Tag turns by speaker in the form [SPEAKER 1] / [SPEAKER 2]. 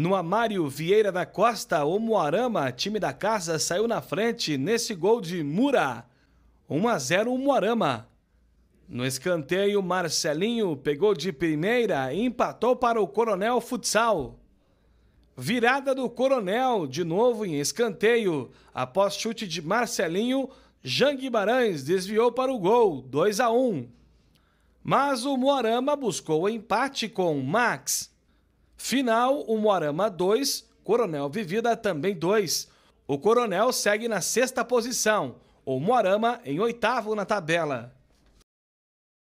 [SPEAKER 1] No Amário Vieira da Costa, o Moarama, time da casa, saiu na frente nesse gol de Mura. 1 a 0 o Moarama. No escanteio, Marcelinho pegou de primeira e empatou para o Coronel Futsal. Virada do Coronel, de novo em escanteio. Após chute de Marcelinho, Jean Guimarães desviou para o gol, 2 a 1. Mas o Moarama buscou o empate com Max. Final, o Moarama 2, Coronel Vivida também 2. O Coronel segue na sexta posição, o Moarama em oitavo na tabela.